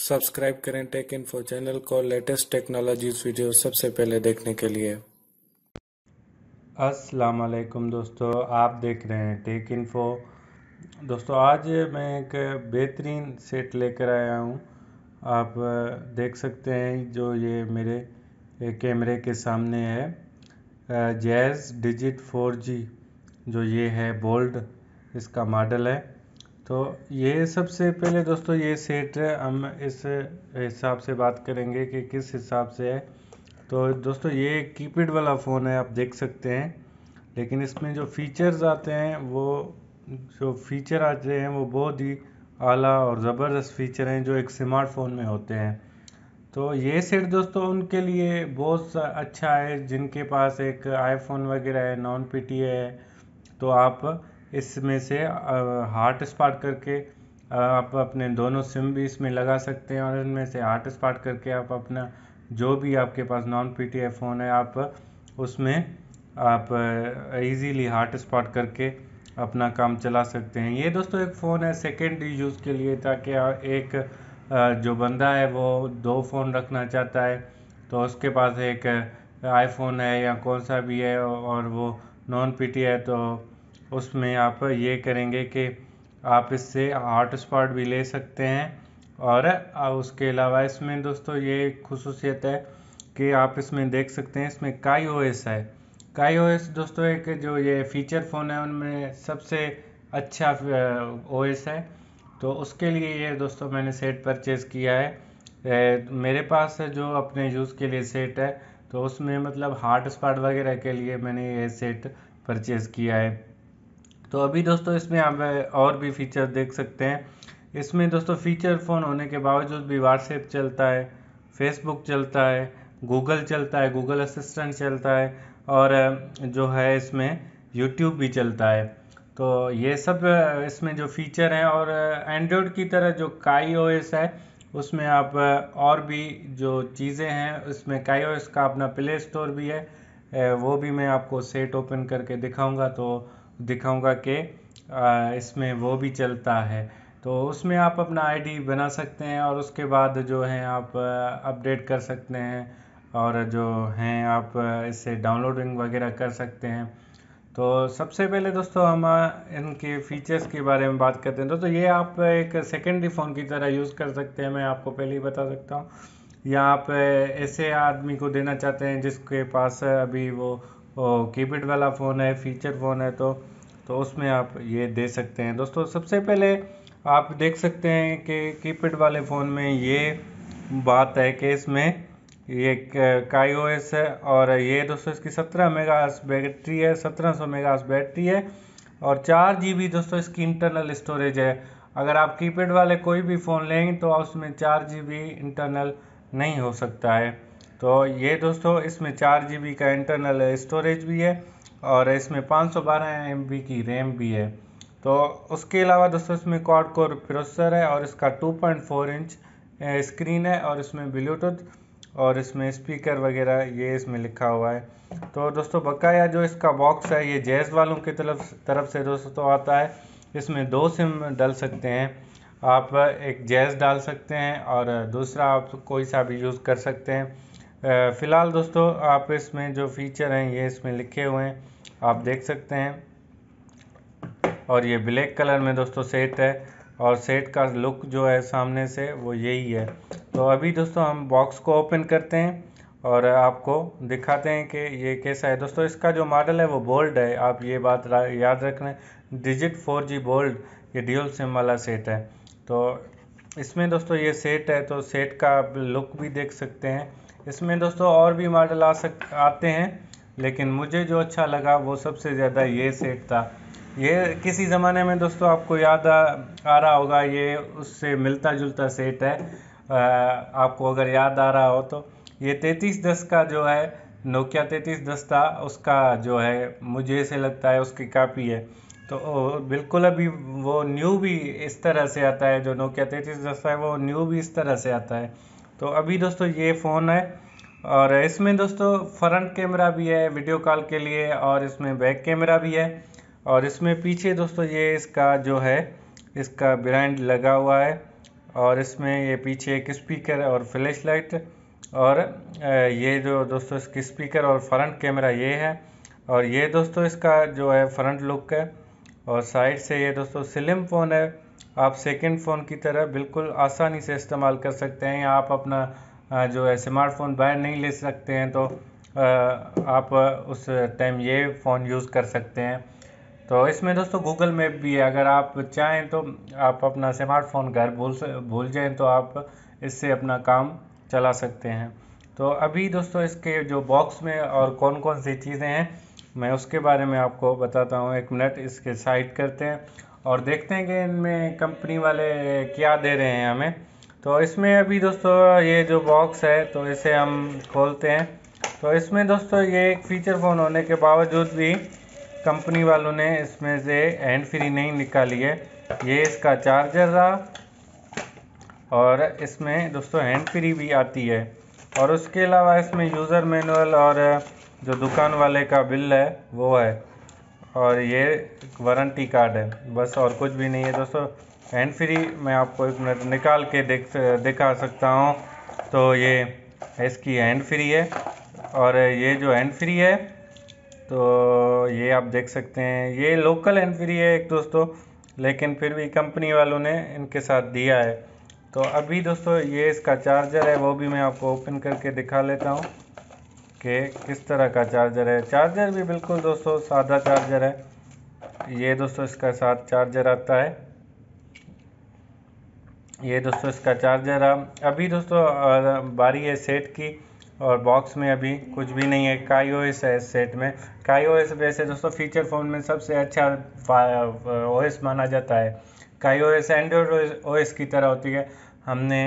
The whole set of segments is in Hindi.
सब्सक्राइब करें टेक इन्फो चैनल को लेटेस्ट टेक्नोलॉजी वीडियो सबसे पहले देखने के लिए अस्सलाम वालेकुम दोस्तों आप देख रहे हैं टेक इन्फो दोस्तों आज मैं एक बेहतरीन सेट लेकर आया हूँ आप देख सकते हैं जो ये मेरे कैमरे के सामने है जैज़ डिजिट 4G जो ये है बोल्ड इसका मॉडल है तो ये सबसे पहले दोस्तों ये सेट हम इस हिसाब से बात करेंगे कि किस हिसाब से है तो दोस्तों ये कीपेड वाला फ़ोन है आप देख सकते हैं लेकिन इसमें जो फीचर्स आते हैं वो जो फीचर आते हैं वो बहुत ही आला और ज़बरदस्त फीचर हैं जो एक स्मार्टफोन में होते हैं तो ये सेट दोस्तों उनके लिए बहुत अच्छा है जिनके पास एक आईफोन वगैरह है नॉन पीटी है तो आप इसमें से हार्ट स्पार्ट करके आप अपने दोनों सिम भी इसमें लगा सकते हैं और इनमें से हार्ट स्पार्ट करके आप अपना जो भी आपके पास नॉन पी फ़ोन है आप उसमें आप इजीली हार्ट स्पॉट करके अपना काम चला सकते हैं ये दोस्तों एक फ़ोन है सेकेंड यूज़ के लिए ताकि एक जो बंदा है वो दो फ़ोन रखना चाहता है तो उसके पास एक आईफोन है या कौन सा भी है और वो नॉन पीटी है तो उसमें आप ये करेंगे कि आप इससे हॉट स्पॉट भी ले सकते हैं और उसके अलावा इसमें दोस्तों ये खसूसियत है कि आप इसमें देख सकते हैं इसमें काई ओ एस है काई ओ एस दोस्तों एक जो ये फीचर फ़ोन है उनमें सबसे अच्छा ओ एस है तो उसके लिए ये दोस्तों मैंने सेट परचेज़ किया है ए, मेरे पास जो अपने यूज़ के लिए सेट है तो उसमें मतलब हॉट स्पॉट वगैरह के लिए मैंने ये सेट परचेज़ किया है तो अभी दोस्तों इसमें आप और भी फीचर देख सकते हैं इसमें दोस्तों फीचर फ़ोन होने के बावजूद भी व्हाट्सएप चलता है फेसबुक चलता है गूगल चलता है गूगल असिस्टेंट चलता है और जो है इसमें यूट्यूब भी चलता है तो ये सब इसमें जो फीचर हैं और एंड्रॉयड की तरह जो काई ओ एस है उसमें आप और भी जो चीज़ें हैं उसमें काई ओ एस का अपना प्ले स्टोर भी है वो भी मैं आपको सेट ओपन करके दिखाऊंगा तो दिखाऊंगा कि इसमें वो भी चलता है तो उसमें आप अपना आईडी बना सकते हैं और उसके बाद जो है आप अपडेट कर सकते हैं और जो हैं आप इससे डाउनलोडिंग वगैरह कर सकते हैं तो सबसे पहले दोस्तों हम इनके फीचर्स के बारे में बात करते हैं दोस्तों ये आप एक सेकेंडरी फ़ोन की तरह यूज़ कर सकते हैं मैं आपको पहले ही बता सकता हूँ या आप ऐसे आदमी को देना चाहते हैं जिसके पास अभी वो कीपैड वाला फ़ोन है फीचर फ़ोन है तो तो उसमें आप ये दे सकते हैं दोस्तों सबसे पहले आप देख सकते हैं कि कीपैड वाले फ़ोन में ये बात है कि इसमें ये काईओ एस है और ये दोस्तों इसकी सत्रह मेगा बैटरी है सत्रह सौ मेगा बैटरी है और चार जी बी दोस्तों इसकी इंटरनल स्टोरेज है अगर आप कीपैड वाले कोई भी फ़ोन लेंगे तो उसमें चार जी बी इंटरनल नहीं हो सकता है तो ये दोस्तों इसमें चार जी का इंटरनल स्टोरेज भी है और इसमें पाँच सौ बारह एम बी की रैम भी है तो उसके अलावा दोस्तों इसमें कॉड कोर प्रोसेसर है और इसका 2.4 इंच स्क्रीन है और इसमें ब्लूटूथ और इसमें स्पीकर वगैरह ये इसमें लिखा हुआ है तो दोस्तों बकाया जो इसका बॉक्स है ये जैज़ वालों की तरफ तरफ से दोस्तों आता है इसमें दो सिम डल सकते हैं आप एक जैज़ डाल सकते हैं और दूसरा आप कोई सा भी यूज़ कर सकते हैं फ़िलहाल दोस्तों आप इसमें जो फीचर हैं ये इसमें लिखे हुए हैं आप देख सकते हैं और ये ब्लैक कलर में दोस्तों सेट है और सेट का लुक जो है सामने से वो यही है तो अभी दोस्तों हम बॉक्स को ओपन करते हैं और आपको दिखाते हैं कि ये कैसा है दोस्तों इसका जो मॉडल है वो बोल्ड है आप ये बात याद रख रहे डिजिट फोर जी बोल्ड ये ड्यूल सिम वाला सेट है तो इसमें दोस्तों ये सेट है तो सेट का आप लुक भी देख सकते हैं इसमें दोस्तों और भी मॉडल आ सक आते हैं लेकिन मुझे जो अच्छा लगा वो सबसे ज़्यादा ये सेट था ये किसी ज़माने में दोस्तों आपको याद आ, आ रहा होगा ये उससे मिलता जुलता सेट है आ, आपको अगर याद आ रहा हो तो ये तैतीस दस का जो है नोकिया तैतीस दस था उसका जो है मुझे ऐसे लगता है उसकी कापी है तो बिल्कुल अभी वो न्यू भी इस तरह से आता है जो नोकिया तैतीस दस है वो न्यू भी इस तरह से आता है तो अभी दोस्तों ये फ़ोन है और इसमें दोस्तों फ्रंट कैमरा भी है वीडियो कॉल के लिए और इसमें बैक कैमरा भी है और इसमें पीछे दोस्तों ये इसका जो है इसका ब्रांड लगा हुआ है और इसमें ये पीछे एक स्पीकर और फ्लैश लाइट और ये जो दोस्तों इसकी स्पीकर और फ्रंट कैमरा ये है और ये दोस्तों इसका जो है फ्रंट लुक है और साइड से ये दोस्तों स्लिम फ़ोन है आप सेकेंड फ़ोन की तरह बिल्कुल आसानी से इस्तेमाल कर सकते हैं आप अपना जो है स्मार्टफोन बाहर नहीं ले सकते हैं तो आप उस टाइम ये फ़ोन यूज़ कर सकते हैं तो इसमें दोस्तों गूगल मैप भी है अगर आप चाहें तो आप अपना स्मार्टफोन घर भूल भूल जाएं तो आप इससे अपना काम चला सकते हैं तो अभी दोस्तों इसके जो बॉक्स में और कौन कौन सी चीज़ें हैं मैं उसके बारे में आपको बताता हूँ एक मिनट इसके साइड करते हैं और देखते हैं कि इनमें कंपनी वाले क्या दे रहे हैं हमें तो इसमें अभी दोस्तों ये जो बॉक्स है तो इसे हम खोलते हैं तो इसमें दोस्तों ये एक फ़ीचर फ़ोन होने के बावजूद भी कंपनी वालों ने इसमें से हैंड फ्री नहीं निकाली है ये इसका चार्जर रहा और इसमें दोस्तों हैंड फ्री भी आती है और उसके अलावा इसमें यूज़र मैनुअल और जो दुकान वाले का बिल है वो है और ये वारंटी कार्ड है बस और कुछ भी नहीं है दोस्तों हैंड फ्री मैं आपको एक मिनट निकाल के देख दिखा सकता हूँ तो ये इसकी हैंड फ्री है और ये जो हैंड फ्री है तो ये आप देख सकते हैं ये लोकल हैंड फ्री है एक दोस्तों लेकिन फिर भी कंपनी वालों ने इनके साथ दिया है तो अभी दोस्तों ये इसका चार्जर है वो भी मैं आपको ओपन करके दिखा लेता हूँ कि किस तरह का चार्जर है चार्जर भी बिल्कुल दोस्तों सादा चार्जर है ये दोस्तों इसका साथ चार्जर आता है ये दोस्तों इसका चार्जर है अभी दोस्तों बारी है सेट की और बॉक्स में अभी कुछ भी नहीं है काई ओ एस है सेट में काई ओ एस वैसे दोस्तों फीचर फ़ोन में सबसे अच्छा ओ एस uh, माना जाता है Kai O S Android O S की तरह होती है हमने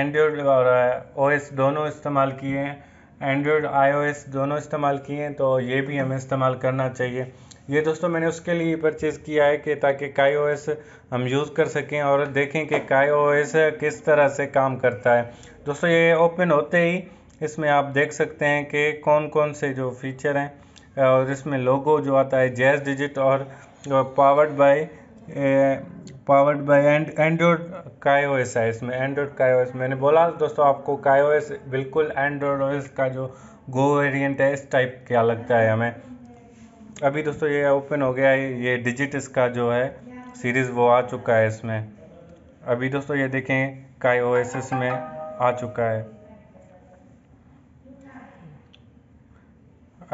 एंड्रॉयड और ओ uh, एस दोनों इस्तेमाल किए हैं एंड्रॉयड आईओएस दोनों इस्तेमाल किए हैं तो ये भी हमें इस्तेमाल करना चाहिए ये दोस्तों मैंने उसके लिए परचेज़ किया है कि ताकि काई ओ एस हम यूज़ कर सकें और देखें कि काई ओ एस किस तरह से काम करता है दोस्तों ये ओपन होते ही इसमें आप देख सकते हैं कि कौन कौन से जो फीचर हैं और इसमें लोगो जो आता है जैज डिजिट और powered by powered by and Android Kai O S है इसमें एंड्रॉयड कायो एस मैंने बोला दोस्तों आपको कायो एस बिल्कुल एंड्रॉयड ओएस का जो गो वेरिएंट है इस टाइप क्या लगता है हमें अभी दोस्तों ये ओपन हो गया है ये डिजिट इसका जो है सीरीज़ वो आ चुका है इसमें अभी दोस्तों ये देखें कायो एस इसमें आ चुका है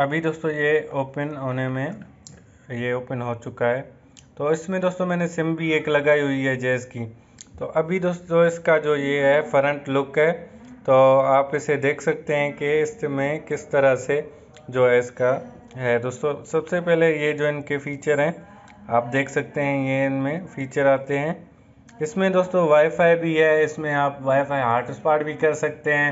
अभी दोस्तों ये ओपन होने में ये ओपन हो चुका है तो इसमें दोस्तों मैंने सिम भी एक लगाई हुई है जेज़ की तो अभी दोस्तों इसका जो ये है फ्रंट लुक है तो आप इसे देख सकते हैं कि इसमें किस तरह से जो है इसका है दोस्तों सबसे पहले ये जो इनके फीचर हैं आप देख सकते हैं ये इनमें फीचर आते हैं इसमें दोस्तों वाईफाई भी है इसमें आप वाईफाई हॉटस्पॉट भी कर सकते हैं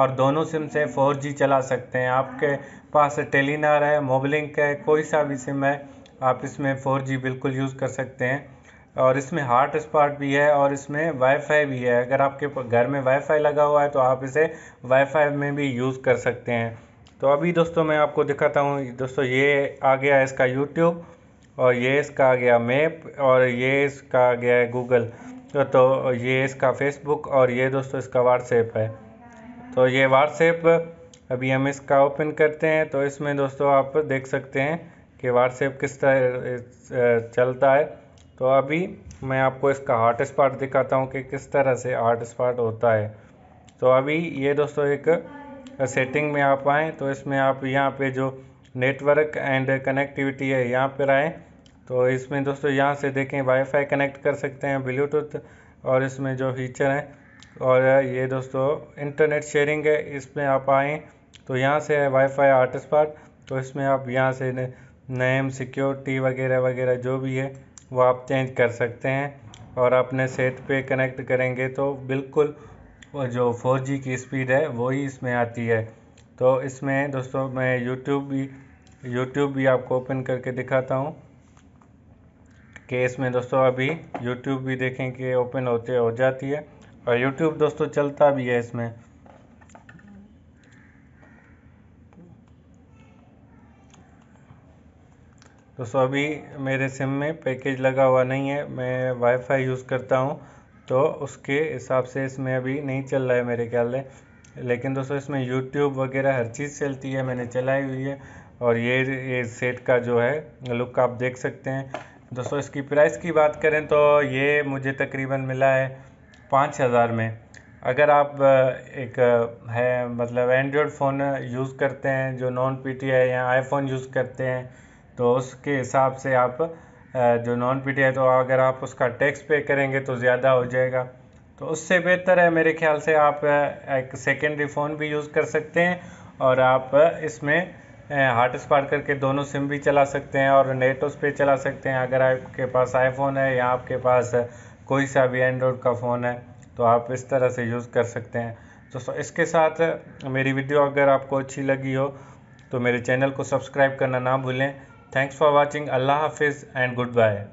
और दोनों सिम से 4G चला सकते हैं आपके पास टेलीनार है मोबलिंक है कोई सा भी सिम है आप इसमें फ़ोर जी बिल्कुल यूज़ कर सकते हैं और इसमें हार्ट स्पॉट भी है और इसमें वाईफाई भी है अगर आपके घर में वाईफाई लगा हुआ है तो आप इसे वाईफाई में भी यूज़ कर सकते हैं तो अभी दोस्तों मैं आपको दिखाता हूँ दोस्तों ये आ गया इसका यूट्यूब और ये इसका आ गया मैप और ये इसका आ गया है गूगल तो ये इसका फेसबुक और ये दोस्तों इसका व्हाट्सएप है तो ये व्हाट्सएप अभी हम इसका ओपन करते हैं तो इसमें दोस्तों आप देख सकते हैं कि व्हाट्सएप किस तरह चलता है तो अभी मैं आपको इसका हार्ट स्पॉट दिखाता हूँ कि किस तरह से हार्ट स्पॉट होता है तो अभी ये दोस्तों एक सेटिंग में आप आएँ तो इसमें आप यहाँ पे जो नेटवर्क एंड कनेक्टिविटी है यहाँ पर आएँ तो इसमें दोस्तों यहाँ से देखें वाईफाई कनेक्ट कर सकते हैं ब्लूटूथ और इसमें जो फीचर हैं और ये दोस्तों इंटरनेट शेयरिंग है इसमें आप आएँ तो यहाँ से है वाईफाई हॉटस्पॉट तो इसमें आप यहाँ से नेम सिक्योरिटी वगैरह वगैरह जो भी है वो आप चेंज कर सकते हैं और अपने सेट पे कनेक्ट करेंगे तो बिल्कुल वो जो जी की स्पीड है वही इसमें आती है तो इसमें दोस्तों मैं यूट्यूब भी यूट्यूब भी आपको ओपन करके दिखाता हूँ कि इसमें दोस्तों अभी यूट्यूब भी देखें कि ओपन होते हो जाती है और यूट्यूब दोस्तों चलता भी है इसमें दोस्तों तो अभी मेरे सिम में पैकेज लगा हुआ नहीं है मैं वाईफाई यूज़ करता हूँ तो उसके हिसाब से इसमें अभी नहीं चल रहा है मेरे ख्याल से लेकिन दोस्तों इसमें यूट्यूब वगैरह हर चीज़ चलती है मैंने चलाई हुई है और ये ये सेट का जो है लुक आप देख सकते हैं दोस्तों इसकी प्राइस की बात करें तो ये मुझे तकरीबन मिला है पाँच हज़ार में अगर आप एक है मतलब एंड्रॉयड फ़ोन यूज़ करते हैं जो नॉन पीटीआई या आईफोन यूज़ करते हैं तो उसके हिसाब से आप जो नॉन पी है तो अगर आप उसका टैक्स पे करेंगे तो ज़्यादा हो जाएगा तो उससे बेहतर है मेरे ख्याल से आप एक सेकेंडरी फ़ोन भी यूज़ कर सकते हैं और आप इसमें हार्ट स्पार्ट करके दोनों सिम भी चला सकते हैं और नेट उस पर चला सकते हैं अगर आपके पास आईफोन है या आपके पास कोई सा भी एंड्रॉयड का फ़ोन है तो आप इस तरह से यूज़ कर सकते हैं दोस्तों इसके साथ मेरी वीडियो अगर आपको अच्छी लगी हो तो मेरे चैनल को सब्सक्राइब करना ना भूलें Thanks for watching. Allah Hafiz and goodbye.